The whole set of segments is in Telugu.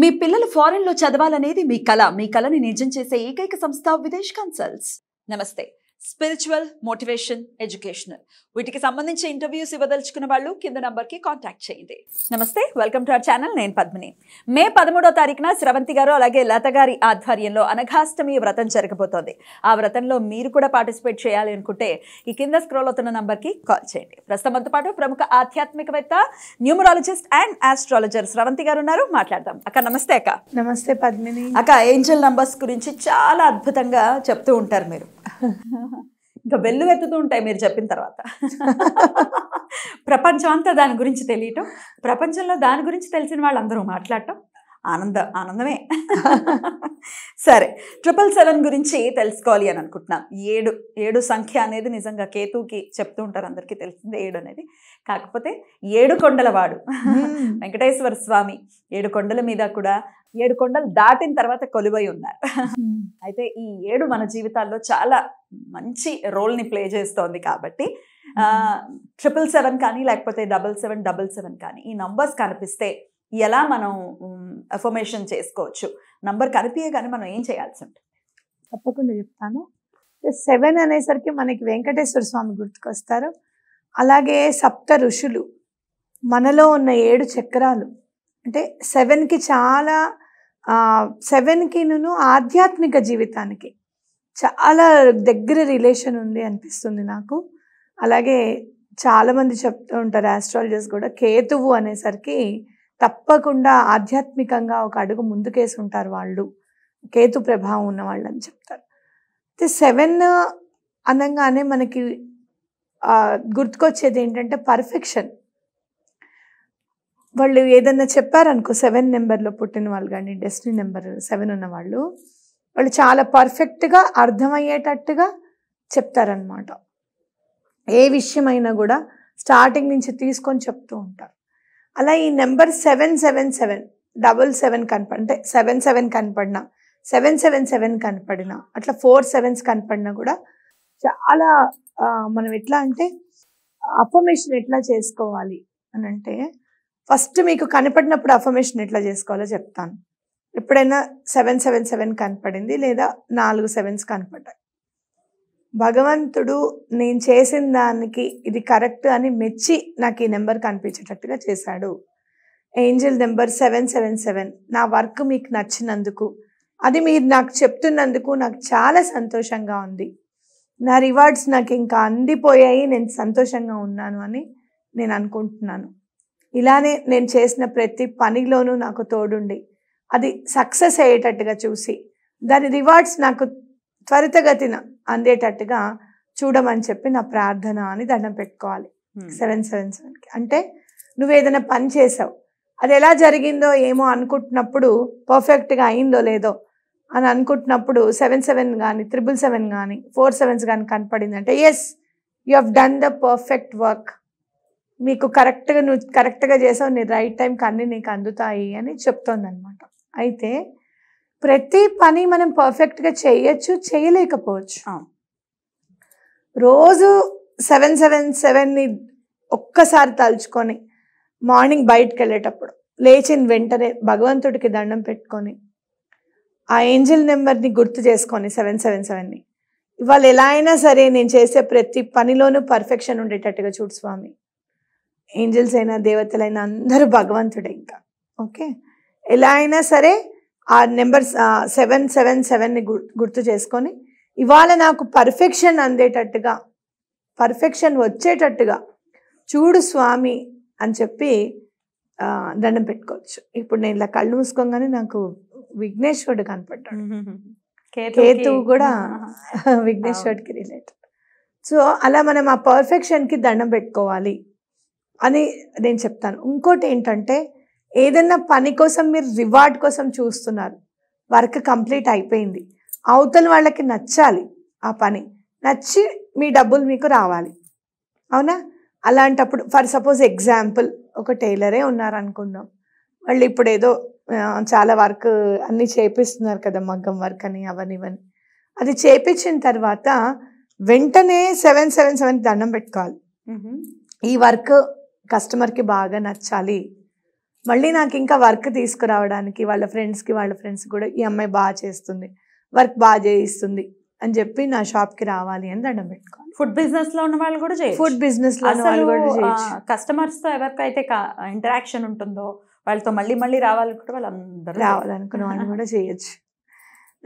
మీ పిల్లలు ఫారెన్లో చదవాలనేది మీ కళ మీ కళని నిజం చేసే ఏకైక సంస్థ విదేశ్ కన్సల్ట్స్ నమస్తే స్పిరిచువల్ మోటివేషన్ ఎడ్యుకేషనల్ వీటికి సంబంధించి ఇంటర్వ్యూస్ ఇవ్వదలుచుకున్న వాళ్ళు కింద నంబర్కి కాంటాక్ట్ చేయండి నమస్తే వెల్కమ్ టు అవర్ ఛానల్ నేను పద్మిని మే పదమూడో తారీఖున స్రవంతి గారు అలాగే లత గారి ఆధ్వర్యంలో అనఘాష్టమి వ్రతం జరగబోతోంది ఆ వ్రతంలో మీరు కూడా పార్టిసిపేట్ చేయాలి అనుకుంటే ఈ కింద స్క్రోల్ అవుతున్న నంబర్కి కాల్ చేయండి ప్రస్తుతంతో పాటు ప్రముఖ ఆధ్యాత్మికవేత్త న్యూమరాలజిస్ట్ అండ్ ఆస్ట్రాలజర్ స్రవంతి గారు ఉన్నారు మాట్లాడదాం అక్క నమస్తే అక్క నమస్తే పద్మిని అక్క ఏంజల్ నంబర్స్ గురించి చాలా అద్భుతంగా చెప్తూ ఉంటారు మీరు ఇంకా వెళ్ళు వెతుతూ ఉంటాయి మీరు చెప్పిన తర్వాత ప్రపంచం అంతా దాని గురించి తెలియటం ప్రపంచంలో దాని గురించి తెలిసిన వాళ్ళందరూ మాట్లాడటం ఆనంద ఆనందమే సరే ట్రిపుల్ సెవెన్ గురించి తెలుసుకోవాలి అని అనుకుంటున్నాను ఏడు ఏడు సంఖ్య అనేది నిజంగా కేతుకి చెప్తూ ఉంటారు అందరికీ తెలిసింది ఏడు అనేది కాకపోతే ఏడు కొండలవాడు వెంకటేశ్వర స్వామి ఏడు కొండల మీద కూడా ఏడు కొండలు దాటిన తర్వాత కొలువై ఉన్నారు అయితే ఈ ఏడు మన జీవితాల్లో చాలా మంచి రోల్ని ప్లే చేస్తోంది కాబట్టి ట్రిపుల్ సెవెన్ కానీ లేకపోతే డబల్ సెవెన్ డబల్ సెవెన్ కానీ ఈ నంబర్స్ కనిపిస్తే ఎలా మనం అఫర్మేషన్ చేసుకోవచ్చు నంబర్ కనిపించగానే మనం ఏం చేయాల్సి ఉంటుంది తప్పకుండా చెప్తాను సెవెన్ అనేసరికి మనకి వెంకటేశ్వర స్వామి గుర్తుకొస్తారు అలాగే సప్త ఋషులు మనలో ఉన్న ఏడు చక్రాలు అంటే సెవెన్కి చాలా నేను ఆధ్యాత్మిక జీవితానికి చాలా దగ్గర రిలేషన్ ఉంది అనిపిస్తుంది నాకు అలాగే చాలామంది చెప్తూ ఉంటారు ఆస్ట్రాలజర్స్ కూడా కేతువు అనేసరికి తప్పకుండా ఆధ్యాత్మికంగా ఒక అడుగు ముందుకేసి ఉంటారు వాళ్ళు కేతు ప్రభావం ఉన్న వాళ్ళని చెప్తారు అయితే సెవెన్ అనగానే మనకి గుర్తుకొచ్చేది ఏంటంటే పర్ఫెక్షన్ వాళ్ళు ఏదన్నా చెప్పారనుకో సెవెన్ నెంబర్లో పుట్టిన వాళ్ళు కానీ డెస్టినీ నెంబర్ సెవెన్ ఉన్న వాళ్ళు వాళ్ళు చాలా పర్ఫెక్ట్గా అర్థమయ్యేటట్టుగా చెప్తారనమాట ఏ విషయమైనా కూడా స్టార్టింగ్ నుంచి తీసుకొని చెప్తూ ఉంటారు అలా ఈ number seven seven seven double seven కనపడి అంటే సెవెన్ సెవెన్ కనపడినా సెవెన్ సెవెన్ సెవెన్ కనపడినా అట్లా ఫోర్ సెవెన్స్ కనపడినా కూడా చాలా మనం ఎట్లా అంటే అఫర్మేషన్ ఎట్లా చేసుకోవాలి అని అంటే ఫస్ట్ మీకు కనపడినప్పుడు అఫర్మేషన్ ఎట్లా చేసుకోవాలో చెప్తాను ఎప్పుడైనా సెవెన్ సెవెన్ సెవెన్ కనపడింది లేదా నాలుగు సెవెన్స్ కనపడ్డాయి భగవంతుడు నేను చేసిన దానికి ఇది కరెక్ట్ అని మెచ్చి నాకు ఈ నెంబర్ కనిపించేటట్టుగా చేశాడు angel number seven seven seven నా వర్క్ మీకు నచ్చినందుకు అది మీరు నాకు చెప్తున్నందుకు నాకు చాలా సంతోషంగా ఉంది నా రివార్డ్స్ నాకు ఇంకా అందిపోయాయి నేను సంతోషంగా ఉన్నాను అని నేను అనుకుంటున్నాను ఇలానే నేను చేసిన ప్రతి పనిలోనూ నాకు తోడుండి అది సక్సెస్ అయ్యేటట్టుగా చూసి దాని రివార్డ్స్ నాకు త్వరితగతిన అందేటట్టుగా చూడమని చెప్పి నా ప్రార్థన అని దండం పెట్టుకోవాలి సెవెన్ సెవెన్ సెవెన్కి అంటే నువ్వు ఏదైనా పని చేసావు అది ఎలా జరిగిందో ఏమో అనుకుంటున్నప్పుడు పర్ఫెక్ట్గా అయిందో లేదో అని అనుకుంటున్నప్పుడు సెవెన్ సెవెన్ కానీ త్రిబుల్ సెవెన్ కానీ ఫోర్ సెవెన్స్ కానీ కనపడింది అంటే yes you have done the perfect work మీకు కరెక్ట్గా నువ్వు కరెక్ట్గా చేసావు నీ రైట్ టైంకి అన్నీ నీకు అందుతాయి అని చెప్తోందనమాట అయితే ప్రతి పని మనం పర్ఫెక్ట్గా చేయొచ్చు చేయలేకపోవచ్చు రోజు సెవెన్ సెవెన్ సెవెన్ని ఒక్కసారి తలుచుకొని మార్నింగ్ బయటకు వెళ్ళేటప్పుడు లేచిన వెంటనే భగవంతుడికి దండం పెట్టుకొని ఆ ఏంజిల్ నెంబర్ని గుర్తు చేసుకొని సెవెన్ సెవెన్ సెవెన్ని ఇవాళ ఎలా అయినా సరే నేను చేసే ప్రతి పనిలోనూ పర్ఫెక్షన్ ఉండేటట్టుగా చూడు స్వామి ఏంజల్స్ అయినా దేవతలైనా అందరూ భగవంతుడే ఇంకా ఓకే ఎలా అయినా సరే ఆ నెంబర్ సెవెన్ సెవెన్ సెవెన్ని గుర్తు చేసుకొని ఇవాళ నాకు పర్ఫెక్షన్ అందేటట్టుగా పర్ఫెక్షన్ వచ్చేటట్టుగా చూడు స్వామి అని చెప్పి దండం పెట్టుకోవచ్చు ఇప్పుడు నేను ఇలా కళ్ళు మూసుకోగానే నాకు విఘ్నేశ్వరుడు కనపడ్డాడు కేతు కూడా విఘ్నేశ్వరుడికి రిలేటెడ్ సో అలా మనం ఆ పర్ఫెక్షన్కి దండం పెట్టుకోవాలి అని నేను చెప్తాను ఇంకోటి ఏంటంటే ఏదైనా పని కోసం మీరు రివార్డ్ కోసం చూస్తున్నారు వర్క్ కంప్లీట్ అయిపోయింది అవతల వాళ్ళకి నచ్చాలి ఆ పని నచ్చి మీ డబ్బులు మీకు రావాలి అవునా అలాంటప్పుడు ఫర్ సపోజ్ ఎగ్జాంపుల్ ఒక టైలరే ఉన్నారనుకుందాం వాళ్ళు ఇప్పుడు ఏదో చాలా వర్క్ అన్నీ చేపిస్తున్నారు కదా మగ్గం వర్క్ అని అవని ఇవని అది చేపించిన తర్వాత వెంటనే సెవెన్ సెవెన్ సెవెన్ దండం పెట్టుకోవాలి ఈ వర్క్ కస్టమర్కి బాగా నచ్చాలి మళ్ళీ నాకు ఇంకా వర్క్ తీసుకురావడానికి వాళ్ళ ఫ్రెండ్స్కి వాళ్ళ ఫ్రెండ్స్ కూడా ఈ అమ్మాయి బాగా చేస్తుంది వర్క్ బాగా చేయిస్తుంది అని చెప్పి నా షాప్ కి రావాలి అని దండం పెట్టుకోవాలి ఫుడ్ బిజినెస్ లో ఉన్న వాళ్ళు కూడా ఫుడ్ బిజినెస్ లో వాళ్ళు కూడా కస్టమర్స్ తో ఎవరికైతే ఇంటరాక్షన్ ఉంటుందో వాళ్ళతో మళ్ళీ మళ్ళీ రావాలనుకుంటే వాళ్ళందరూ రావాలనుకున్న వాళ్ళు కూడా చేయొచ్చు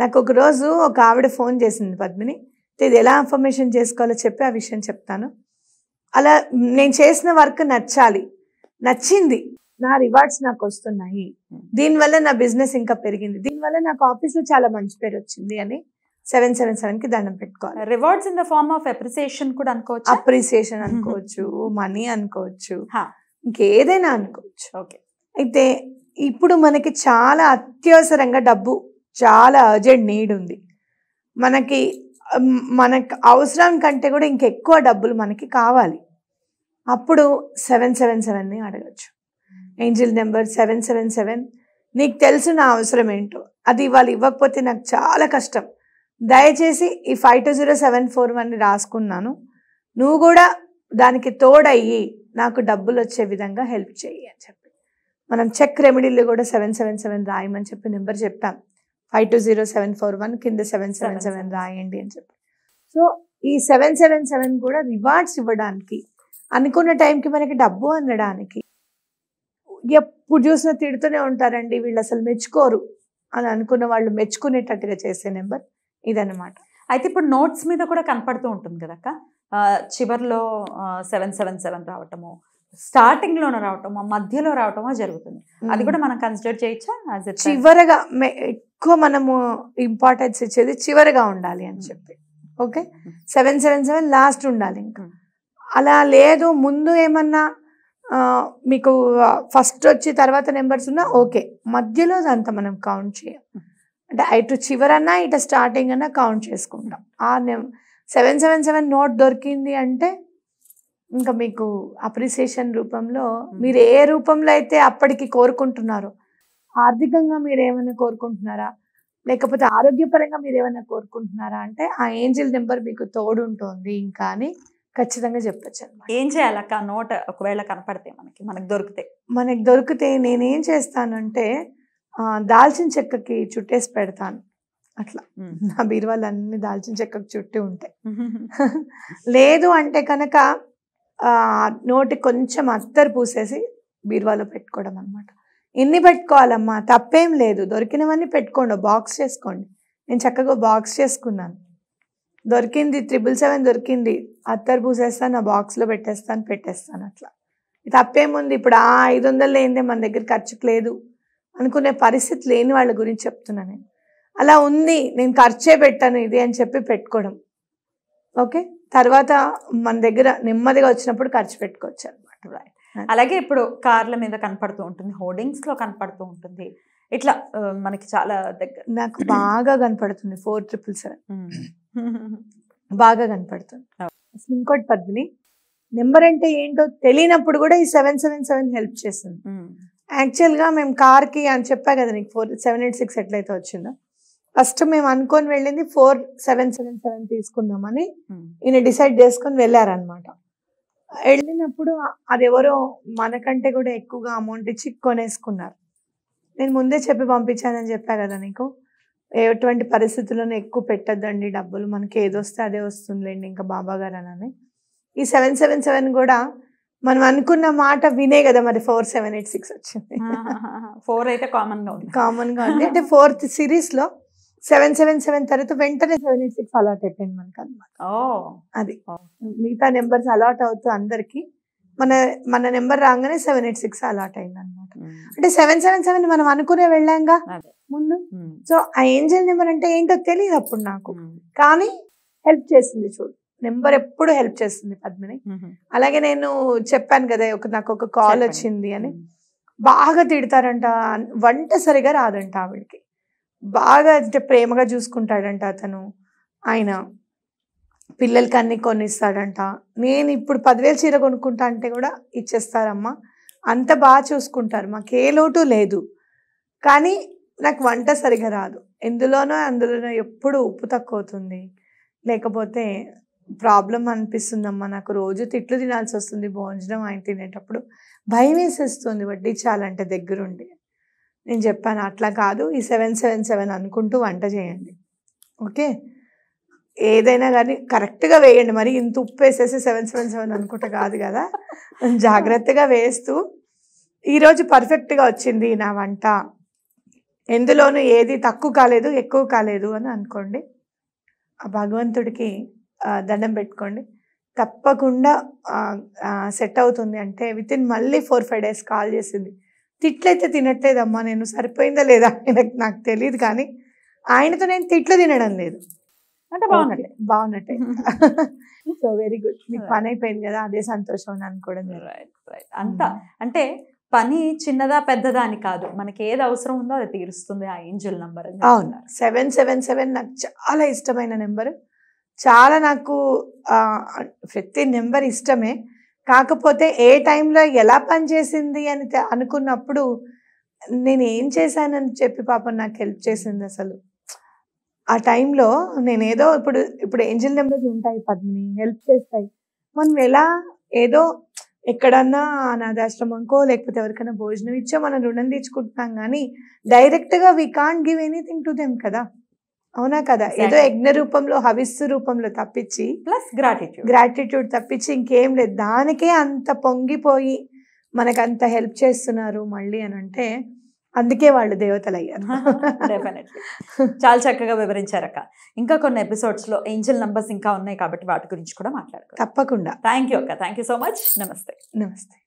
నాకు ఒక రోజు ఒక ఆవిడ ఫోన్ చేసింది పద్మిని ఇది ఎలా ఇన్ఫర్మేషన్ చేసుకోవాలో చెప్పి ఆ విషయం చెప్తాను అలా నేను చేసిన వర్క్ నచ్చాలి నచ్చింది నా రివార్డ్స్ నాకు వస్తున్నాయి hmm. దీనివల్ల నా బిజినెస్ ఇంకా పెరిగింది దీనివల్ల నాకు ఆఫీస్లో చాలా మంచి పేరు వచ్చింది అని సెవెన్ సెవెన్ సెవెన్ కి దండం పెట్టుకోవాలి rewards in the form of appreciation కూడా అనుకోవచ్చు అప్రిసియేషన్ hmm. అనుకోవచ్చు మనీ అనుకోవచ్చు ఇంకేదైనా అనుకోవచ్చు ఓకే అయితే ఇప్పుడు మనకి చాలా అత్యవసరంగా డబ్బు చాలా అర్జెంట్ నీడ్ ఉంది మనకి మనకు అవసరం కంటే కూడా ఇంకెక్కువ డబ్బులు మనకి కావాలి అప్పుడు సెవెన్ సెవెన్ సెవెన్ని అడగచ్చు angel number seven seven seven నీకు తెలుసు నా అవసరం ఏంటో అది వాళ్ళు ఇవ్వకపోతే నాకు చాలా కష్టం దయచేసి ఈ five two zero seven four one రాసుకున్నాను నువ్వు కూడా దానికి తోడయ్యి నాకు డబ్బులు వచ్చే విధంగా హెల్ప్ చేయి అని చెప్పి మనం చెక్ రెమెడీలు కూడా సెవెన్ సెవెన్ సెవెన్ రాయమని చెప్పి నెంబర్ చెప్పాం five two zero seven four one కింద సెవెన్ సెవెన్ సెవెన్ రాయండి అని చెప్పి సో ఈ సెవెన్ సెవెన్ సెవెన్ కూడా రివార్డ్స్ ఇవ్వడానికి అనుకున్న టైంకి మనకి డబ్బు అందడానికి ఎప్పుడు చూసినా తిడుతూనే ఉంటారండి వీళ్ళు అసలు మెచ్చుకోరు అని అనుకున్న వాళ్ళు మెచ్చుకునేటట్టుగా చేసే నెంబర్ ఇదన్నమాట అయితే ఇప్పుడు నోట్స్ మీద కూడా కనపడుతూ ఉంటుంది కదక్క చివరిలో సెవెన్ సెవెన్ సెవెన్ రావటము స్టార్టింగ్లోనే రావటము మధ్యలో రావటమో జరుగుతుంది అది కూడా మనం కన్సిడర్ చేయొచ్చా చివరగా ఎక్కువ మనము ఇంపార్టెన్స్ ఇచ్చేది చివరగా ఉండాలి అని చెప్పి okay seven seven seven last ఉండాలి ఇంకా అలా లేదు ముందు ఏమన్నా మీకు ఫస్ట్ వచ్చి తర్వాత నెంబర్స్ ఉన్నా ఓకే మధ్యలో అంత మనం కౌంట్ చేయం అంటే ఇటు చివరన్నా ఇటు స్టార్టింగ్ అన్నా కౌంట్ చేసుకుంటాం ఆ సెవెన్ సెవెన్ సెవెన్ నోట్ దొరికింది అంటే ఇంకా మీకు అప్రిసియేషన్ రూపంలో మీరు ఏ రూపంలో అయితే అప్పటికి కోరుకుంటున్నారో ఆర్థికంగా మీరు ఏమైనా కోరుకుంటున్నారా లేకపోతే ఆరోగ్యపరంగా మీరు ఏమైనా కోరుకుంటున్నారా అంటే ఆ ఏంజిల్ నెంబర్ మీకు తోడుంటుంది ఇంకా అని ఖచ్చితంగా చెప్పచ్చు ఏం చేయాలి అక్క నోట ఒకవేళ కనపడితే మనకి మనకు దొరికితే మనకి దొరికితే నేనేం చేస్తానంటే దాల్చిన చెక్కకి చుట్టేసి పెడతాను అట్లా నా బీరువాళ్ళు అన్ని దాల్చిన చెక్కకు చుట్టి ఉంటాయి లేదు అంటే కనుక నోటి కొంచెం అత్తరు పూసేసి బీరువాలో పెట్టుకోవడం అనమాట ఇన్ని పెట్టుకోవాలమ్మా తప్పేం లేదు దొరికినవన్నీ పెట్టుకోండి బాక్స్ చేసుకోండి నేను చక్కగా బాక్స్ చేసుకున్నాను దొరికింది ట్రిపుల్ సెవెన్ దొరికింది అత్తర్ పూసేస్తాను నా బాక్స్లో పెట్టేస్తాను పెట్టేస్తాను అట్లా తప్పేముంది ఇప్పుడు ఆ ఐదు వందలు లేనిదే మన దగ్గర ఖర్చుకు లేదు అనుకునే పరిస్థితి లేని వాళ్ళ గురించి చెప్తున్నాను నేను అలా ఉంది నేను ఖర్చే పెట్టాను ఇది అని చెప్పి పెట్టుకోవడం ఓకే తర్వాత మన దగ్గర నెమ్మదిగా వచ్చినప్పుడు ఖర్చు పెట్టుకోవచ్చు అనమాట రైట్ అలాగే ఇప్పుడు కార్ల మీద కనపడుతూ ఉంటుంది హోర్డింగ్స్లో కనపడుతూ ఉంటుంది ఇట్లా మనకి చాలా దగ్గర నాకు బాగా కనపడుతుంది ఫోర్ ట్రిపుల్ సెవెన్ బాగా కనపడుతుంది అసలు ఇంకోటి పద్మిని నెంబర్ అంటే ఏంటో తెలియనప్పుడు కూడా ఈ seven seven seven help actual యాక్చువల్గా మేము కార్కి అని చెప్పా కదా నీకు ఫోర్ సెవెన్ ఎయిట్ సిక్స్ ఎట్లయితే వచ్చిందో ఫస్ట్ మేము అనుకొని వెళ్ళింది ఫోర్ సెవెన్ సెవెన్ సెవెన్ తీసుకుందామని ఈయన డిసైడ్ చేసుకొని వెళ్ళారనమాట వెళ్ళినప్పుడు అదెవరో మనకంటే కూడా ఎక్కువగా అమౌంట్ ఇచ్చి కొనేసుకున్నారు నేను ముందే చెప్పి పంపించానని చెప్పా కదా నీకు ఎటువంటి పరిస్థితులను ఎక్కువ పెట్టద్దండి డబ్బులు మనకి వస్తే అదే వస్తుందిలేండి ఇంకా బాబా గారు అని ఈ సెవెన్ సెవెన్ సెవెన్ కూడా మనం అనుకున్న మాట వినే కదా మరి ఫోర్ సెవెన్ ఎయిట్ సిక్స్ వచ్చింది ఫోర్ అయితే కామన్గా ఉంది కామన్గా ఉంది అంటే ఫోర్త్ సిరీస్లో సెవెన్ సెవెన్ సెవెన్ తర్వాత వెంటనే సెవెన్ ఎయిట్ సిక్స్ అలాట్ అయిపోయింది మనకు అనమాట అది మిగతా నెంబర్స్ అలాట్ అవుతూ అందరికి మన మన నెంబర్ రాగానే సెవెన్ ఎయిట్ సిక్స్ అలాట్ అయింది అనమాట అంటే సెవెన్ సెవెన్ సెవెన్ మనం అనుకునే వెళ్ళాంగా ముందు సో ఆ ఏంజల్ నెంబర్ అంటే ఏంటో తెలియదు అప్పుడు నాకు కానీ హెల్ప్ చేసింది చూడు నెంబర్ ఎప్పుడు హెల్ప్ చేస్తుంది పద్మిని అలాగే నేను చెప్పాను కదా ఒక నాకు ఒక కాల్ వచ్చింది అని బాగా తిడతారంట వంట సరిగా రాదంట ఆవిడకి బాగా అంటే ప్రేమగా చూసుకుంటాడంట అతను ఆయన పిల్లలకి అన్ని కొనిస్తాడంట నేను ఇప్పుడు పదివేలు చీర కొనుక్కుంటా అంటే కూడా ఇచ్చేస్తారమ్మా అంత బాగా చూసుకుంటారు మాకు ఏ లోటు లేదు కానీ నాకు వంట సరిగా రాదు ఎందులోనో అందులోనో ఎప్పుడు ఉప్పు తక్కువ అవుతుంది లేకపోతే ప్రాబ్లం అనిపిస్తుందమ్మా నాకు రోజు తిట్లు తినాల్సి వస్తుంది భోజనం ఆయన తినేటప్పుడు భయం వేసేస్తుంది వడ్డీ చాలంటే దగ్గరుండి నేను చెప్పాను అట్లా కాదు ఈ సెవెన్ సెవెన్ సెవెన్ అనుకుంటూ వంట చేయండి ఓకే ఏదైనా కానీ కరెక్ట్గా వేయండి మరి ఇంత ఉప్పు వేసేసి సెవెన్ సెవెన్ సెవెన్ అనుకుంటే కాదు కదా జాగ్రత్తగా వేస్తూ ఈరోజు పర్ఫెక్ట్గా వచ్చింది నా వంట ఎందులోనూ ఏది తక్కువ కాలేదు ఎక్కువ కాలేదు అని అనుకోండి ఆ భగవంతుడికి దండం పెట్టుకోండి తప్పకుండా సెట్ అవుతుంది అంటే విత్ ఇన్ మళ్ళీ ఫోర్ ఫైవ్ డేస్ కాల్ చేసింది తిట్లయితే తినట్లేదమ్మా నేను సరిపోయిందా లేదా ఆయనకు నాకు తెలియదు కానీ ఆయనతో నేను తిట్లు తినడం లేదు అంటే బాగున్నట్టే బాగున్నట్టే సో వెరీ గుడ్ మీకు పని అయిపోయింది కదా అదే సంతోషం అని అనుకోవడం రైట్ రైట్ అంతా hmm. అంటే పని చిన్నదా పెద్దదా అని కాదు మనకి ఏది అవసరం ఉందో అది తీరుస్తుంది ఆ ఏంజల్ నంబర్ అవును సెవెన్ సెవెన్ సెవెన్ నాకు చాలా ఇష్టమైన నెంబర్ చాలా నాకు ప్రతి నెంబర్ ఇష్టమే కాకపోతే ఏ టైంలో ఎలా పనిచేసింది అని అనుకున్నప్పుడు నేను ఏం చేశానని చెప్పి పాపం నాకు హెల్ప్ చేసింది అసలు ఆ టైంలో నేనేదో ఇప్పుడు ఇప్పుడు ఏంజిల్ నెంబర్స్ ఉంటాయి పద్మిని హెల్ప్ చేస్తాయి మనం ఎలా ఏదో ఎక్కడన్నా అనాథాశ్రమంకో లేకపోతే ఎవరికైనా భోజనం ఇచ్చో మనం రుణం తీర్చుకుంటున్నాం కానీ డైరెక్ట్గా we can't give anything to them కదా అవునా కదా ఏదో యజ్ఞ రూపంలో హవిస్సు రూపంలో తప్పించి ప్లస్ గ్రాటిట్యూడ్ గ్రాటిట్యూడ్ తప్పించి ఇంకేం లేదు దానికే అంత పొంగిపోయి మనకు అంత హెల్ప్ చేస్తున్నారు మళ్ళీ అని అంటే అందుకే వాళ్ళు దేవతలు అయ్యారు డెఫినెట్లీ చాలా చక్కగా వివరించారక్క ఇంకా కొన్ని ఎపిసోడ్స్లో ఏంజల్ నంబర్స్ ఇంకా ఉన్నాయి కాబట్టి వాటి గురించి కూడా మాట్లాడుకో తప్పకుండా థ్యాంక్ యూ అక్క థ్యాంక్ యూ సో మచ్ నమస్తే నమస్తే